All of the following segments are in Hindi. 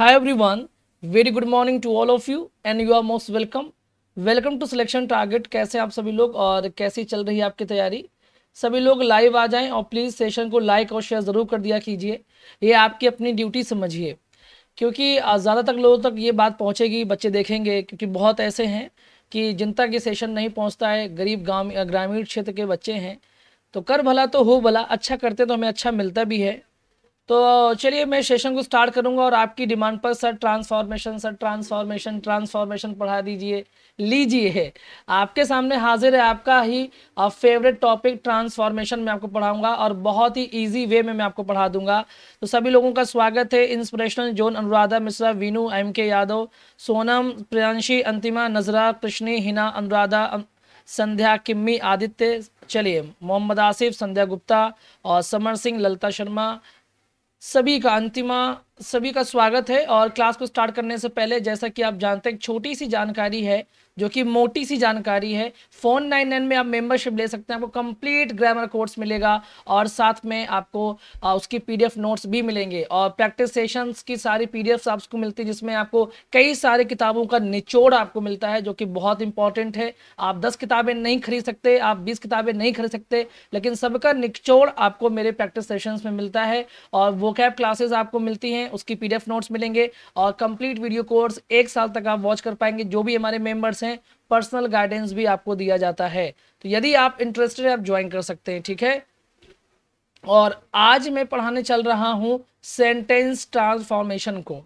hi everyone very good morning to all of you and you are most welcome welcome to selection target कैसे आप सभी लोग और कैसी चल रही है आपकी तैयारी सभी लोग लाइव आ जाएं और प्लीज़ सेशन को लाइक और शेयर ज़रूर कर दिया कीजिए ये आपकी अपनी ड्यूटी समझिए क्योंकि ज़्यादातर लोगों तक ये बात पहुँचेगी बच्चे देखेंगे क्योंकि बहुत ऐसे हैं कि जिन तक ये सेशन नहीं पहुँचता है गरीब ग्रामीण क्षेत्र के बच्चे हैं तो कर भला तो हो भला अच्छा करते तो हमें अच्छा मिलता भी है तो चलिए मैं सेशन को स्टार्ट करूंगा और आपकी डिमांड पर sir transformation sir transformation transformation पढ़ा दीजिए लीजिए आपके सामने हाजिर है आपका ही फेवरेट टॉपिक ट्रांसफॉर्मेशन मैं आपको पढ़ाऊंगा और बहुत ही इजी वे में मैं आपको पढ़ा दूंगा तो सभी लोगों का स्वागत है inspirational zone Anuradha Mishra Vinu M K Yadav Sonam Priyanshi अंतिमा नजरा कृष्णी हिना अनुराधा अं, संध्या किम्मी आदित्य चलिए मोहम्मद आसिफ संध्या गुप्ता और समर सिंह ललता शर्मा सभी का अंतिमा सभी का स्वागत है और क्लास को स्टार्ट करने से पहले जैसा कि आप जानते हैं छोटी सी जानकारी है जो कि मोटी सी जानकारी है फ़ोन नाइन नाइन में आप मेंबरशिप ले सकते हैं आपको कंप्लीट ग्रामर कोर्स मिलेगा और साथ में आपको आ, उसकी पीडीएफ नोट्स भी मिलेंगे और प्रैक्टिस सेशंस की सारी पीडीएफ्स आपको मिलती है जिसमें आपको कई सारे किताबों का निचोड़ आपको मिलता है जो कि बहुत इंपॉर्टेंट है आप दस किताबें नहीं खरीद सकते आप बीस किताबें नहीं खरीद सकते लेकिन सबका निचोड़ आपको मेरे प्रैक्टिस सेशन में मिलता है और वो क्लासेस आपको मिलती हैं उसकी पी नोट्स मिलेंगे और कंप्लीट वीडियो कोर्स एक साल तक आप वॉच कर पाएंगे जो भी हमारे मेम्बर्स हैं पर्सनल गाइडेंस भी आपको दिया जाता है तो यदि आप इंटरेस्टेड आप ज्वाइन कर सकते हैं ठीक है और आज मैं पढ़ाने चल रहा हूँ सेंटेंस ट्रांसफॉर्मेशन को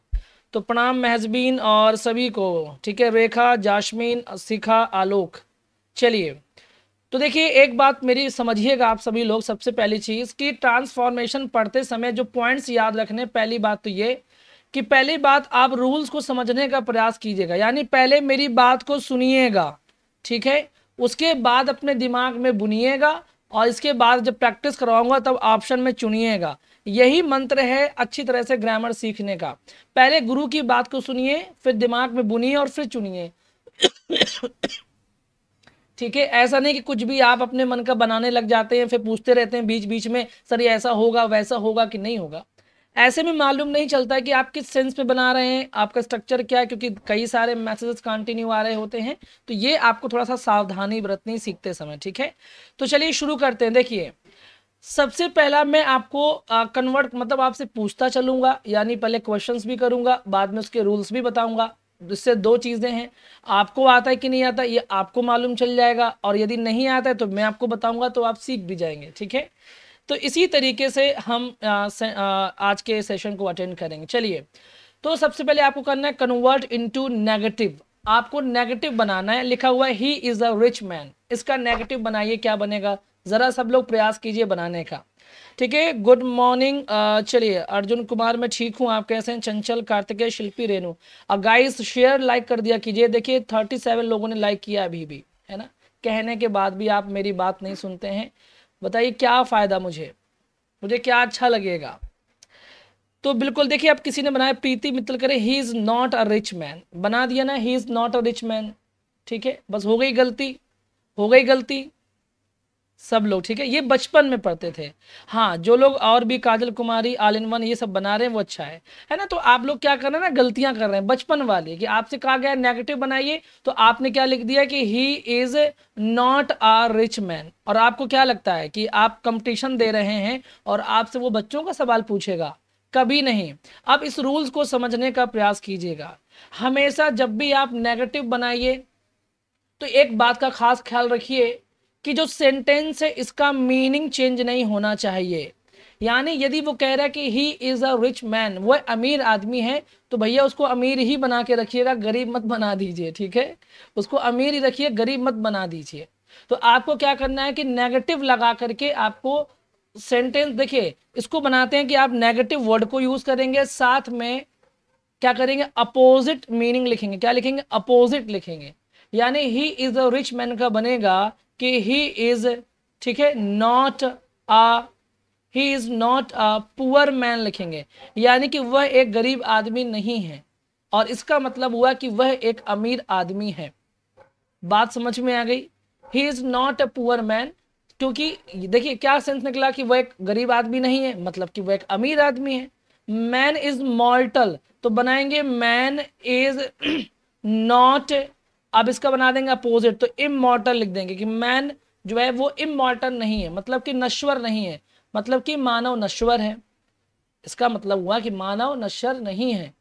तो प्रणाम महजबीन और सभी को ठीक है रेखा जाशमीन शिखा आलोक चलिए तो देखिए एक बात मेरी समझिएगा आप सभी लोग सबसे पहली चीज़ कि ट्रांसफॉर्मेशन पढ़ते समय जो पॉइंट्स याद रखने पहली बात तो ये कि पहली बात आप रूल्स को समझने का प्रयास कीजिएगा यानी पहले मेरी बात को सुनिएगा ठीक है उसके बाद अपने दिमाग में बुनिएगा और इसके बाद जब प्रैक्टिस करवाऊंगा तब ऑप्शन में चुनिएगा यही मंत्र है अच्छी तरह से ग्रामर सीखने का पहले गुरु की बात को सुनिए फिर दिमाग में बुनिए और फिर चुनिए ठीक है ऐसा नहीं कि कुछ भी आप अपने मन का बनाने लग जाते हैं फिर पूछते रहते हैं बीच बीच में सर ये ऐसा होगा वैसा होगा कि नहीं होगा ऐसे में मालूम नहीं चलता कि आप किस सेंस पे बना रहे हैं आपका स्ट्रक्चर क्या है क्योंकि कई सारे मैसेजेस कंटिन्यू आ रहे होते हैं तो ये आपको थोड़ा सा सावधानी बरतनी सीखते समय ठीक है तो चलिए शुरू करते हैं देखिए सबसे पहला मैं आपको कन्वर्ट मतलब आपसे पूछता चलूंगा यानी पहले क्वेश्चंस भी करूंगा बाद में उसके रूल्स भी बताऊंगा जिससे दो चीज़ें हैं आपको आता है कि नहीं आता ये आपको मालूम चल जाएगा और यदि नहीं आता है तो मैं आपको बताऊंगा तो आप सीख भी जाएंगे ठीक है तो इसी तरीके से हम आ, से, आ, आज के सेशन को अटेंड करेंगे चलिए तो सबसे पहले आपको करना है कन्वर्ट इनटू नेगेटिव आपको नेगेटिव बनाना है लिखा हुआ है he is a rich man इसका नेगेटिव बनाइए क्या बनेगा ज़रा सब लोग प्रयास कीजिए बनाने का ठीक है गुड मॉर्निंग चलिए अर्जुन कुमार मैं ठीक हूँ आप कैसे हैं चंचल कार्तिकेय शिल्पी रेणु और गाइस शेयर लाइक कर दिया कीजिए देखिए थर्टी सेवन लोगों ने लाइक किया अभी भी है ना कहने के बाद भी आप मेरी बात नहीं सुनते हैं बताइए क्या फ़ायदा मुझे मुझे क्या अच्छा लगेगा तो बिल्कुल देखिए अब किसी ने बनाया प्रीति मित्तल करे he is not a rich man बना दिया ना he is not a rich man ठीक है बस हो गई गलती हो गई गलती सब लोग ठीक है ये बचपन में पढ़ते थे हाँ जो लोग और भी काजल कुमारी आल इन वन ये सब बना रहे हैं वो अच्छा है है ना तो आप लोग क्या कर रहे हैं ना गलतियां कर रहे हैं बचपन वाले कि आपसे कहा गया नेगेटिव बनाइए तो आपने क्या लिख दिया कि he is not a rich man और आपको क्या लगता है कि आप कंपटीशन दे रहे हैं और आपसे वो बच्चों का सवाल पूछेगा कभी नहीं अब इस रूल्स को समझने का प्रयास कीजिएगा हमेशा जब भी आप नेगेटिव बनाइए तो एक बात का खास ख्याल रखिए कि जो सेंटेंस है इसका मीनिंग चेंज नहीं होना चाहिए यानी यदि वो कह रहा है कि he is a rich man वो अमीर आदमी है तो भैया उसको अमीर ही बना के रखिएगा गरीब मत बना दीजिए ठीक है उसको अमीर ही रखिए गरीब मत बना दीजिए तो आपको क्या करना है कि नेगेटिव लगा करके आपको सेंटेंस देखिए इसको बनाते हैं कि आप नेगेटिव वर्ड को यूज़ करेंगे साथ में क्या करेंगे अपोजिट मीनिंग लिखेंगे क्या लिखेंगे अपोजिट लिखेंगे यानी he is a rich man का बनेगा कि ही इज़ ठीक है not a he is not a poor man लिखेंगे यानी कि वह एक गरीब आदमी नहीं है और इसका मतलब हुआ कि वह एक अमीर आदमी है बात समझ में आ गई he is not a poor man क्योंकि देखिए क्या सेंस निकला कि वह एक गरीब आदमी नहीं है मतलब कि वह एक अमीर आदमी है मैन इज़ मॉल्टल तो बनाएंगे मैन इज़ नॉट अब इसका बना देंगे अपोजिट तो इमोर्टल लिख देंगे कि मैन जो है वो इमोर्टल नहीं है मतलब कि नश्वर नहीं है मतलब कि मानव नश्वर है इसका मतलब हुआ कि मानव नश्वर नहीं है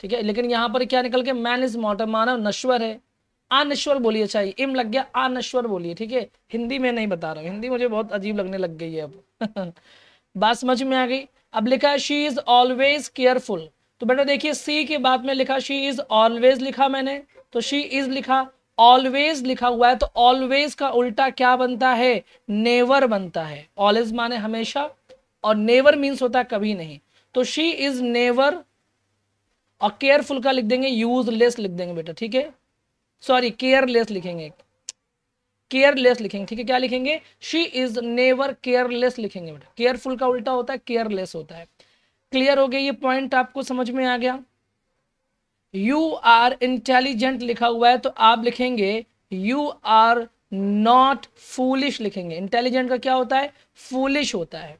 ठीक है लेकिन यहां पर क्या निकल के मैन इज मॉटर मानव नश्वर है अनश्वर बोलिए चाहिए अच्छा, इम लग गया अनश्वर बोलिए ठीक है हिंदी में नहीं बता रहा हिंदी मुझे बहुत अजीब लगने लग गई है अब बात समझ में आ गई अब लिखा है शी इज ऑलवेज केयरफुल तो बेटा देखिए सी के बाद में लिखा शी इज ऑलवेज लिखा मैंने तो शी इज लिखा ऑलवेज लिखा हुआ है तो ऑलवेज का उल्टा क्या बनता है नेवर बनता है ऑलवेज माने हमेशा और नेवर मीन्स होता है कभी नहीं तो शी इज नेवर और केयरफुल का लिख देंगे यूजलेस लिख देंगे बेटा ठीक है सॉरी केयरलेस लिखेंगे केयरलेस लिखेंगे ठीक है क्या लिखेंगे शी इज नेवर केयरलेस लिखेंगे बेटा केयरफुल का उल्टा होता है केयरलेस होता है क्लियर हो गया ये पॉइंट आपको समझ में आ गया यू आर इंटेलिजेंट लिखा हुआ है तो आप लिखेंगे यू आर नॉट फूलिश लिखेंगे इंटेलिजेंट का क्या होता है फूलिश होता है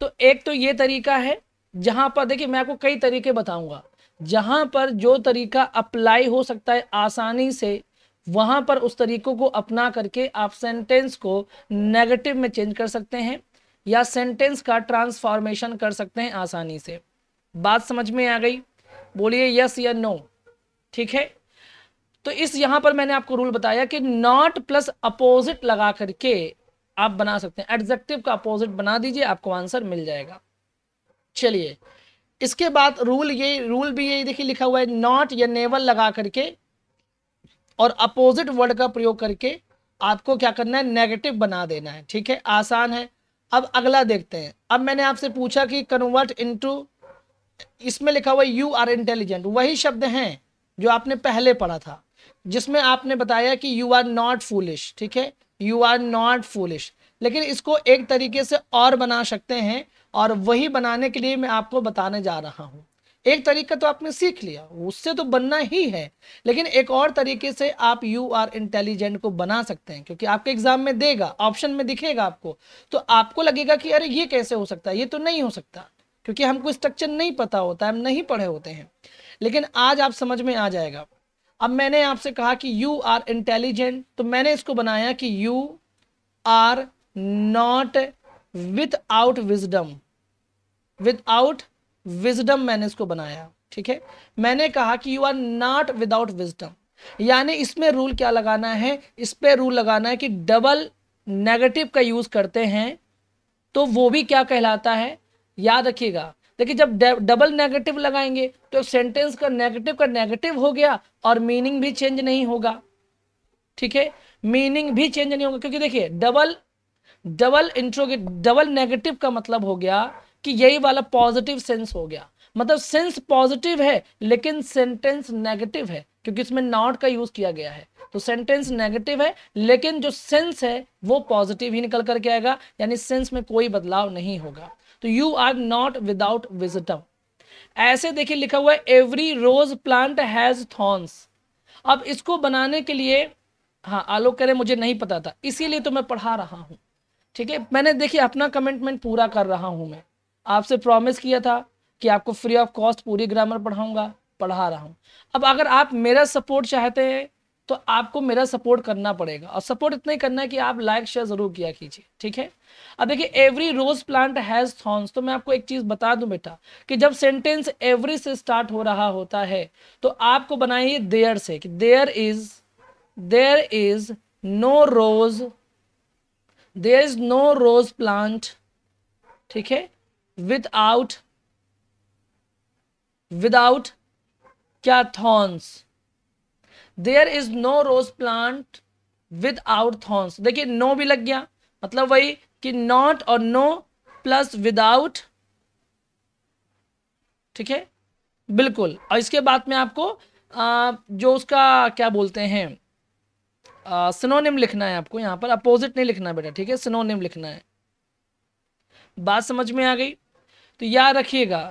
तो एक तो ये तरीका है जहाँ पर देखिए मैं आपको कई तरीके बताऊंगा जहाँ पर जो तरीका अप्लाई हो सकता है आसानी से वहाँ पर उस तरीकों को अपना करके आप सेंटेंस को नेगेटिव में चेंज कर सकते हैं या सेंटेंस का ट्रांसफॉर्मेशन कर सकते हैं आसानी से बात समझ में आ गई बोलिए यस या नो ठीक है तो इस यहां पर मैंने आपको रूल बताया कि नॉट प्लस अपोजिट लगा करके आप बना सकते हैं एडजेक्टिव का अपोजिट बना दीजिए आपको आंसर मिल जाएगा चलिए इसके बाद रूल ये रूल भी यही देखिए लिखा हुआ है नॉट या नेवल लगा करके और अपोजिट वर्ड का प्रयोग करके आपको क्या करना है नेगेटिव बना देना है ठीक है आसान है अब अगला देखते हैं अब मैंने आपसे पूछा कि कन्वर्ट इनटू इसमें लिखा हुआ यू आर इंटेलिजेंट वही शब्द हैं जो आपने पहले पढ़ा था जिसमें आपने बताया कि यू आर नॉट फूलिश ठीक है यू आर नॉट फूलिश लेकिन इसको एक तरीके से और बना सकते हैं और वही बनाने के लिए मैं आपको बताने जा रहा हूँ एक तरीका तो आपने सीख लिया उससे तो बनना ही है लेकिन एक और तरीके से आप यू आर इंटेलिजेंट को बना सकते हैं क्योंकि आपके एग्जाम में देगा ऑप्शन में दिखेगा आपको तो आपको लगेगा कि अरे ये कैसे हो सकता है ये तो नहीं हो सकता क्योंकि हमको स्ट्रक्चर नहीं पता होता हम नहीं पढ़े होते हैं लेकिन आज आप समझ में आ जाएगा अब मैंने आपसे कहा कि यू आर इंटेलिजेंट तो मैंने इसको बनाया कि you are not without wisdom without wisdom मैंने इसको बनाया ठीक है मैंने कहा कि you are not without wisdom यानी इसमें रूल क्या लगाना है इस पर रूल लगाना है कि डबल नेगेटिव का यूज़ करते हैं तो वो भी क्या कहलाता है याद रखिएगा देखिए जब डबल नेगेटिव लगाएंगे तो सेंटेंस का नेगेटिव का नेगेटिव हो गया और मीनिंग भी चेंज नहीं होगा ठीक है मीनिंग भी चेंज नहीं होगा क्योंकि देखिए डबल डबल इंट्रोगे डबल नेगेटिव का मतलब हो गया कि यही वाला पॉजिटिव सेंस हो गया मतलब सेंस पॉजिटिव है लेकिन सेंटेंस नेगेटिव है क्योंकि इसमें नॉट का यूज किया गया है तो सेंटेंस नेगेटिव है लेकिन जो सेंस है वो पॉजिटिव ही निकल करके आएगा यानी सेंस में कोई बदलाव नहीं होगा तो you are not without wisdom ऐसे देखिए लिखा हुआ है every rose plant has thorns अब इसको बनाने के लिए हाँ आलोक करें मुझे नहीं पता था इसीलिए तो मैं पढ़ा रहा हूँ ठीक है मैंने देखिए अपना कमिटमेंट पूरा कर रहा हूँ मैं आपसे प्रॉमिस किया था कि आपको फ्री ऑफ कॉस्ट पूरी ग्रामर पढ़ाऊँगा पढ़ा रहा हूँ अब अगर आप मेरा सपोर्ट चाहते हैं तो आपको मेरा सपोर्ट करना पड़ेगा और सपोर्ट इतना ही करना है कि आप लाइक शेयर जरूर किया कीजिए ठीक है अब देखिए every rose plant has thorns तो मैं आपको एक चीज बता दूं बेटा कि जब सेंटेंस एवरी से स्टार्ट हो रहा होता है तो आपको बनाइए देयर से कि there is there is no rose there is no rose plant ठीक है विद आउट विदाउट क्या thorns there is no rose plant without thorns देखिए नो भी लग गया मतलब वही कि नॉट और नो प्लस विदाउट ठीक है बिल्कुल और इसके बाद में आपको आ, जो उसका क्या बोलते हैं सिनोनिम लिखना है आपको यहां पर अपोजिट नहीं लिखना बेटा ठीक है सिनोनिम लिखना है बात समझ में आ गई तो याद रखिएगा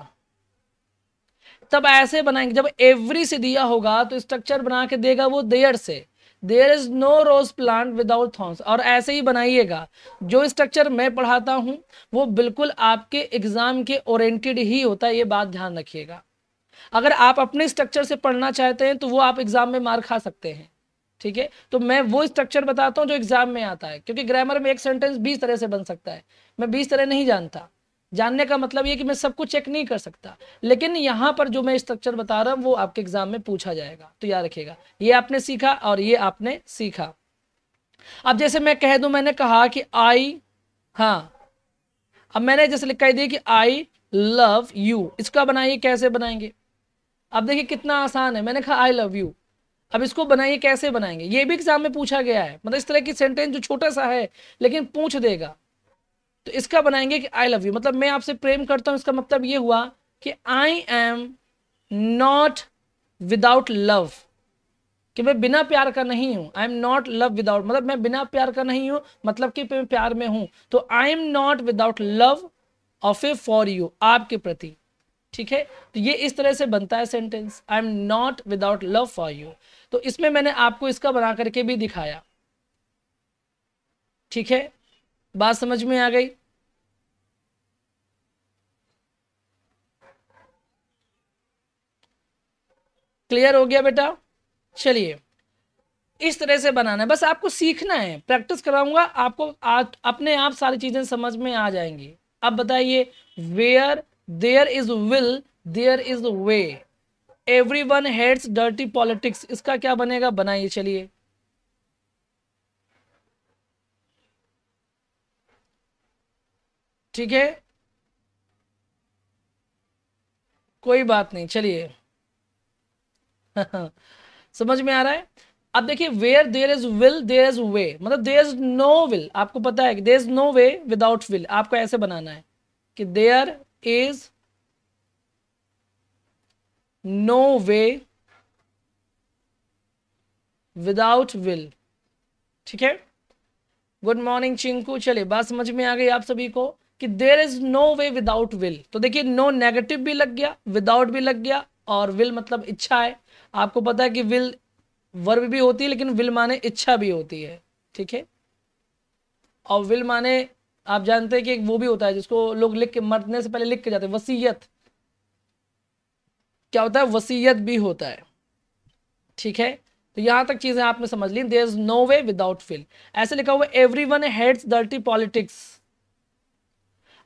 तब ऐसे बनाएंगे जब एवरी से दिया होगा तो स्ट्रक्चर बना के देगा वो देयर से there is no rose plant without thorns और ऐसे ही बनाइएगा जो स्ट्रक्चर मैं पढ़ाता हूँ वो बिल्कुल आपके एग्जाम के ओरिएंटेड ही होता है ये बात ध्यान रखिएगा अगर आप अपने स्ट्रक्चर से पढ़ना चाहते हैं तो वो आप एग्जाम में मार खा सकते हैं ठीक है तो मैं वो स्ट्रक्चर बताता हूँ जो एग्जाम में आता है क्योंकि ग्रामर में एक सेंटेंस बीस तरह से बन सकता है मैं बीस तरह नहीं जानता जानने का मतलब ये कि मैं सब कुछ चेक नहीं कर सकता लेकिन यहाँ पर जो मैं स्ट्रक्चर बता रहा हूँ वो आपके एग्जाम में पूछा जाएगा तो याद रखिएगा ये आपने सीखा और ये आपने सीखा अब जैसे मैं कह दू मैंने कहा कि आई हाँ अब मैंने जैसे लिख दिया कि आई लव यू इसका बनाइए कैसे बनाएंगे अब देखिए कितना आसान है मैंने कहा आई लव यू अब इसको बनाइए कैसे बनाएंगे ये भी एग्जाम में पूछा गया है मतलब इस तरह की सेंटेंस जो छोटा सा है लेकिन पूछ देगा तो इसका बनाएंगे कि आई लव यू मतलब मैं आपसे प्रेम करता हूं इसका मतलब ये हुआ कि I am not without love कि मैं बिना प्यार का नहीं हूं I am not love without मतलब मैं बिना प्यार का नहीं हूं मतलब कि मैं प्यार में हूं तो I am not without love of a for you आपके प्रति ठीक है तो ये इस तरह से बनता है sentence I am not without love for you तो इसमें मैंने आपको इसका बना करके भी दिखाया ठीक है बात समझ में आ गई क्लियर हो गया बेटा चलिए इस तरह से बनाना है बस आपको सीखना है प्रैक्टिस कराऊंगा आपको आ, अपने आप सारी चीज़ें समझ में आ जाएंगी अब बताइए where there is will there is way everyone hates dirty politics इसका क्या बनेगा बनाइए चलिए ठीक है कोई बात नहीं चलिए समझ में आ रहा है अब देखिए where there is will there is way मतलब देर इज नो विल आपको पता है कि there is no way without will आपको ऐसे बनाना है कि there is no way without will ठीक है गुड मॉर्निंग चिंकू चलिए बात समझ में आ गई आप सभी को कि there is no way without will तो देखिए नो नेगेटिव भी लग गया विदाउट भी लग गया और विल मतलब इच्छा है आपको पता है कि विल वर्ब भी होती है लेकिन विल माने इच्छा भी होती है ठीक है और विल माने आप जानते हैं कि वो भी होता है जिसको लोग लिख के मरने से पहले लिख के जाते हैं वसीयत क्या होता है वसीयत भी होता है ठीक है तो यहां तक चीज़ें आपने समझ ली there is no way without will ऐसे लिखा हुआ everyone hates dirty politics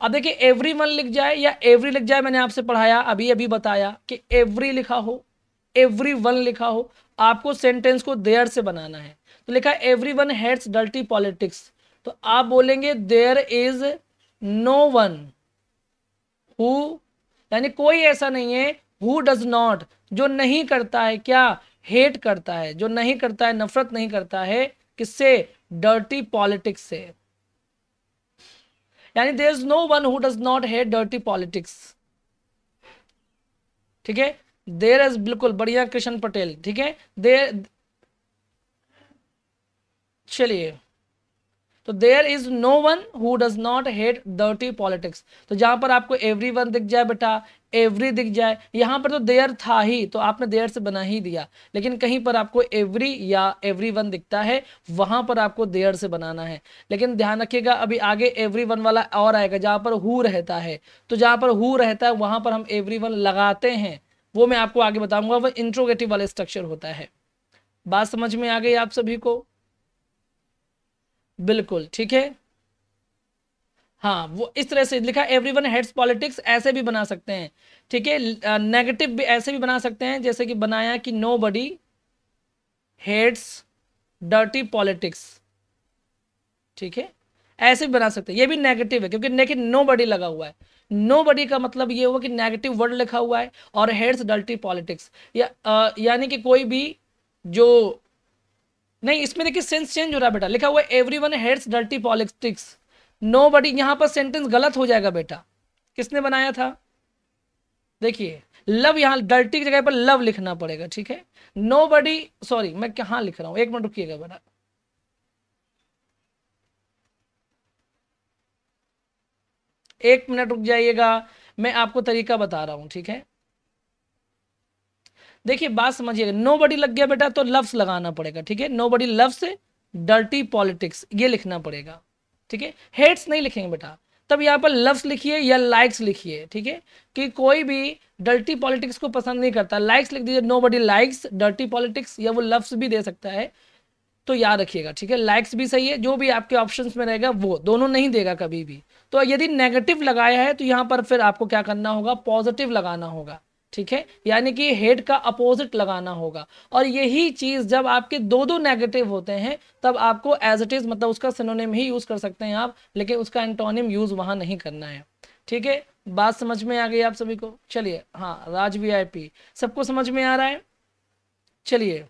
अब देखिए एवरी वन लिख जाए या एवरी लिख जाए मैंने आपसे पढ़ाया अभी अभी बताया कि एवरी लिखा हो एवरी वन लिखा हो आपको सेंटेंस को देयर से बनाना है तो लिखा everyone hates dirty politics तो आप बोलेंगे there is no one who यानी कोई ऐसा नहीं है हु डज नॉट जो नहीं करता है क्या हेट करता है जो नहीं करता है नफरत नहीं करता है किससे डर्टी पॉलिटिक्स से यानी there is no one who does not hate dirty politics ठीक है देर इज बिल्कुल बढ़िया कृष्ण पटेल ठीक है देर चलिए तो there is no one who does not hate dirty politics तो जहां पर आपको एवरी वन दिख जाए बेटा एवरी दिख जाए यहाँ पर तो देयर था ही तो आपने देयर से बना ही दिया लेकिन कहीं पर आपको एवरी या एवरी वन दिखता है वहाँ पर आपको देयर से बनाना है लेकिन ध्यान रखिएगा अभी आगे एवरी वन वाला और आएगा जहाँ पर हु रहता है तो जहाँ पर हु रहता है वहाँ पर हम एवरी वन लगाते हैं वो मैं आपको आगे बताऊँगा वह इंट्रोगेटिव वाला स्ट्रक्चर होता है बात समझ में आ गई आप सभी को बिल्कुल ठीक है हाँ वो इस तरह से लिखा एवरी वन हेड्स पॉलिटिक्स ऐसे भी बना सकते हैं ठीक है नेगेटिव भी ऐसे भी बना सकते हैं जैसे कि बनाया कि nobody hates dirty politics ठीक है ऐसे भी बना सकते हैं ये भी नेगेटिव है क्योंकि नेगेटिव नो बडी लगा हुआ है नो बडी का मतलब ये हुआ कि नेगेटिव वर्ड लिखा हुआ है और हेड्स डल्टी पॉलिटिक्स यानी कि कोई भी जो नहीं इसमें देखिए सेंस चेंज हो रहा है बेटा लिखा हुआ है everyone hates dirty politics nobody यहां पर सेंटेंस गलत हो जाएगा बेटा किसने बनाया था देखिए लव यहां डर्टी की जगह पर लव लिखना पड़ेगा ठीक है नो बडी सॉरी मैं कहा लिख रहा हूं एक मिनट रुकिएगा बेटा एक मिनट रुक जाइएगा मैं आपको तरीका बता रहा हूं ठीक है देखिए बात समझिएगा नो बडी लग गया बेटा तो लफ्स लगाना पड़ेगा ठीक है nobody likes dirty politics ये लिखना पड़ेगा ठीक है हेड्स नहीं लिखेंगे बेटा तब यहाँ पर लव्स लिखिए या लाइक्स लिखिए ठीक है कि कोई भी डर्टी पॉलिटिक्स को पसंद नहीं करता लाइक्स लिख दीजिए nobody likes dirty politics या वो लव्स भी दे सकता है तो याद रखिएगा ठीक है लाइक्स भी सही है जो भी आपके ऑप्शंस में रहेगा वो दोनों नहीं देगा कभी भी तो यदि नेगेटिव लगाया है तो यहाँ पर फिर आपको क्या करना होगा पॉजिटिव लगाना होगा ठीक है यानी कि हेड का अपोजिट लगाना होगा और यही चीज़ जब आपके दो दो नेगेटिव होते हैं तब आपको एज इट इज़ मतलब उसका सिनोनिम ही यूज़ कर सकते हैं आप लेकिन उसका एंटोनिम यूज़ वहां नहीं करना है ठीक है बात समझ में आ गई आप सभी को चलिए हाँ राज वी सबको समझ में आ रहा है चलिए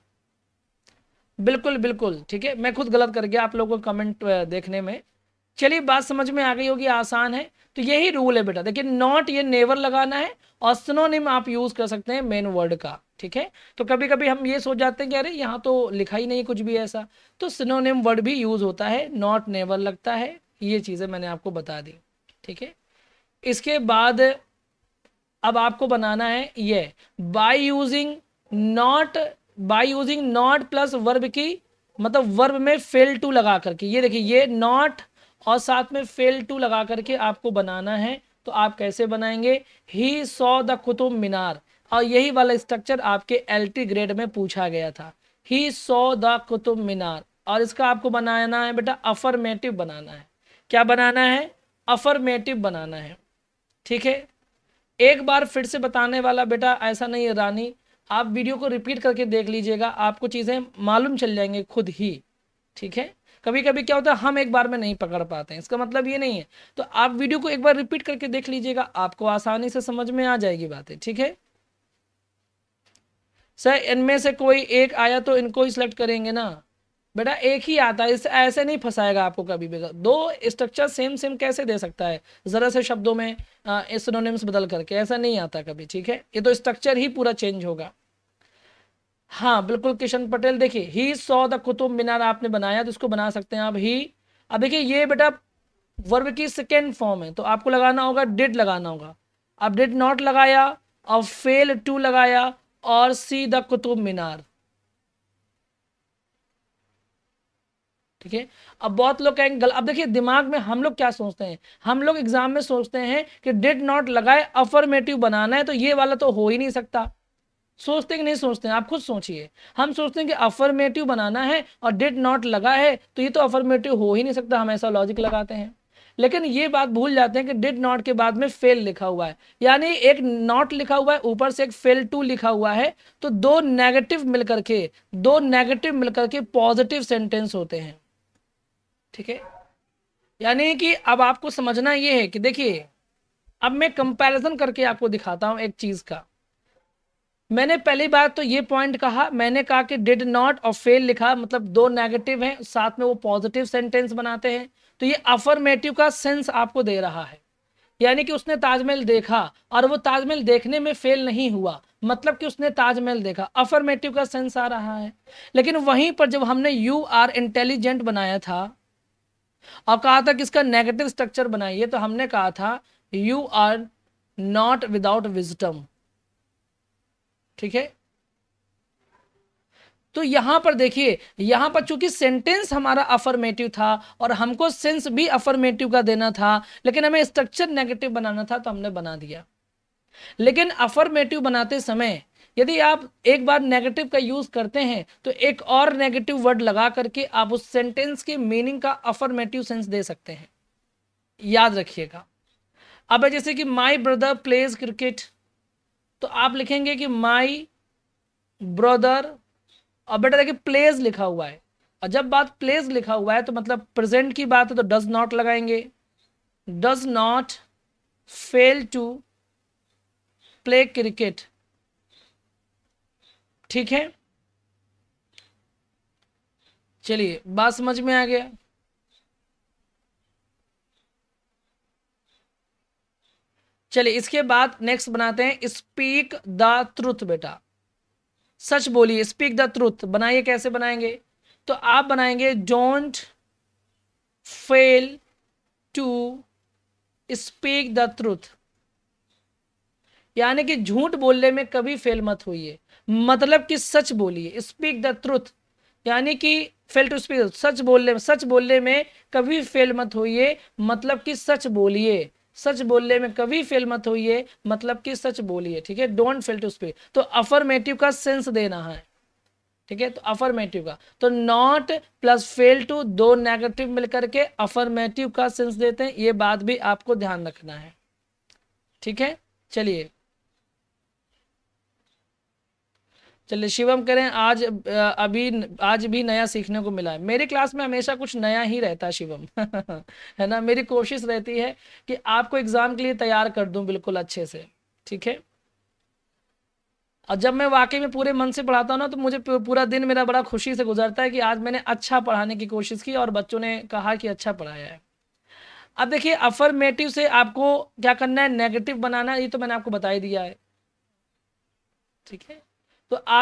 बिल्कुल बिल्कुल ठीक है मैं खुद गलत कर गया आप लोगों को कमेंट देखने में चलिए बात समझ में आ गई होगी आसान है तो यही रूल है बेटा देखिए नॉट ये नेवर लगाना है ऑस्नोनिम आप यूज कर सकते हैं मेन वर्ड का ठीक है तो कभी कभी हम ये सोच जाते हैं कि अरे यहाँ तो लिखा ही नहीं कुछ भी ऐसा तो सिनोनिम वर्ड भी यूज होता है नॉट नेवर लगता है ये चीजें मैंने आपको बता दी ठीक है इसके बाद अब आपको बनाना है ये by using not by using not plus verb की मतलब वर्ब में फेल टू लगा करके ये देखिए ये नॉट और साथ में फेल टू लगा करके आपको बनाना है तो आप कैसे बनाएंगे ही सौ द कुतुब मीनार और यही वाला स्ट्रक्चर आपके एल ग्रेड में पूछा गया था ही सौ द कुतुब मीनार और इसका आपको बनाना है बेटा अफर्मेटिव बनाना है क्या बनाना है अफर्मेटिव बनाना है ठीक है एक बार फिर से बताने वाला बेटा ऐसा नहीं है रानी आप वीडियो को रिपीट करके देख लीजिएगा आपको चीज़ें मालूम चल जाएंगे खुद ही ठीक है कभी कभी क्या होता है हम एक बार में नहीं पकड़ पाते हैं इसका मतलब ये नहीं है तो आप वीडियो को एक बार रिपीट करके देख लीजिएगा आपको आसानी से समझ में आ जाएगी बातें ठीक है सर इनमें से कोई एक आया तो इनको ही सिलेक्ट करेंगे ना बेटा एक ही आता है इससे ऐसे नहीं फंसाएगा आपको कभी भी दो स्ट्रक्चर सेम सेम कैसे दे सकता है ज़रा से शब्दों में इस बदल करके ऐसा नहीं आता कभी ठीक है ये तो स्ट्रक्चर ही पूरा चेंज होगा हाँ बिल्कुल किशन पटेल देखिए ही सौ द कुतुब मीनार आपने बनाया तो इसको बना सकते हैं आप ही अब देखिए ये बेटा वर्ब की सेकेंड फॉर्म है तो आपको लगाना होगा डिड लगाना होगा आप डिड नॉट लगाया और फेल टू लगाया और सी द कुतुब मीनार ठीक है अब बहुत लोग कहेंगे अब देखिए दिमाग में हम लोग क्या सोचते हैं हम लोग एग्जाम में सोचते हैं कि डिड नॉट लगाए अफर्मेटिव बनाना है तो ये वाला तो हो ही नहीं सकता सोचते कि नहीं सोचते आप खुद सोचिए हम सोचते हैं कि अफर्मेटिव बनाना है और डिड नॉट लगा है तो ये तो अफर्मेटिव हो ही नहीं सकता हम ऐसा लॉजिक लगाते हैं लेकिन ये बात भूल जाते हैं कि डिड नॉट के बाद में फेल लिखा हुआ है यानी एक नॉट लिखा हुआ है ऊपर से एक फेल टू लिखा हुआ है तो दो नेगेटिव मिलकर के दो नेगेटिव मिलकर के पॉजिटिव सेंटेंस होते हैं ठीक है यानी कि अब आपको समझना ये है कि देखिए अब मैं कंपैरिजन करके आपको दिखाता हूं एक चीज़ का मैंने पहली बार तो ये पॉइंट कहा मैंने कहा कि डिड नॉट और फेल लिखा मतलब दो नेगेटिव हैं साथ में वो पॉजिटिव सेंटेंस बनाते हैं तो ये अफर्मेटिव का सेंस आपको दे रहा है यानी कि उसने ताजमहल देखा और वो ताजमहल देखने में फेल नहीं हुआ मतलब कि उसने ताजमहल देखा अफर्मेटिव का सेंस आ रहा है लेकिन वहीं पर जब हमने यू आर इंटेलिजेंट बनाया था और कहा था कि इसका नेगेटिव स्ट्रक्चर बनाइए तो हमने कहा था you are not without wisdom ठीक है तो यहां पर देखिए यहां पर चूंकि सेंटेंस हमारा अफर्मेटिव था और हमको सेंस भी अफर्मेटिव का देना था लेकिन हमें स्ट्रक्चर नेगेटिव बनाना था तो हमने बना दिया लेकिन अफर्मेटिव बनाते समय यदि आप एक बार नेगेटिव का यूज करते हैं तो एक और नेगेटिव वर्ड लगा करके आप उस सेंटेंस के मीनिंग का अफर्मेटिव सेंस दे सकते हैं याद रखिएगा अब जैसे कि माई ब्रदर प्लेज क्रिकेट तो आप लिखेंगे कि माई ब्रदर और बेटा देखिए प्लेज लिखा हुआ है और जब बात प्लेज लिखा हुआ है तो मतलब प्रेजेंट की बात है तो डज नॉट लगाएंगे does not fail to play cricket ठीक है चलिए बात समझ में आ गया चलिए इसके बाद नेक्स्ट बनाते हैं स्पीक द ट्रुथ बेटा सच बोलिए स्पीक द ट्रुथ बनाइए कैसे बनाएंगे तो आप बनाएंगे don't fail to speak the truth यानी कि झूठ बोलने में कभी फेल मत होइए मतलब कि सच बोलिए स्पीक द ट्रुथ यानी कि फेल टू स्पीक सच बोलने में सच बोलने में कभी फेल मत होइए मतलब कि सच बोलिए सच बोलने में कभी फेल मत होइए मतलब कि सच बोलिए ठीक है डोंट फेल टू स्पीक तो अफर्मेटिव का सेंस देना है ठीक है तो अफर्मेटिव का तो नॉट प्लस फेल टू दो नेगेटिव मिलकर के अफर्मेटिव का सेंस देते हैं ये बात भी आपको ध्यान रखना है ठीक है चलिए चलिए शिवम करें आज अभी आज भी नया सीखने को मिला है मेरे क्लास में हमेशा कुछ नया ही रहता है शिवम है ना मेरी कोशिश रहती है कि आपको एग्ज़ाम के लिए तैयार कर दूं बिल्कुल अच्छे से ठीक है और जब मैं वाकई में पूरे मन से पढ़ाता हूँ ना तो मुझे पूरा दिन मेरा बड़ा खुशी से गुजरता है कि आज मैंने अच्छा पढ़ाने की कोशिश की और बच्चों ने कहा कि अच्छा पढ़ाया है अब देखिए अफर्मेटिव से आपको क्या करना है नेगेटिव बनाना ये तो मैंने आपको बता ही दिया है ठीक है तो आप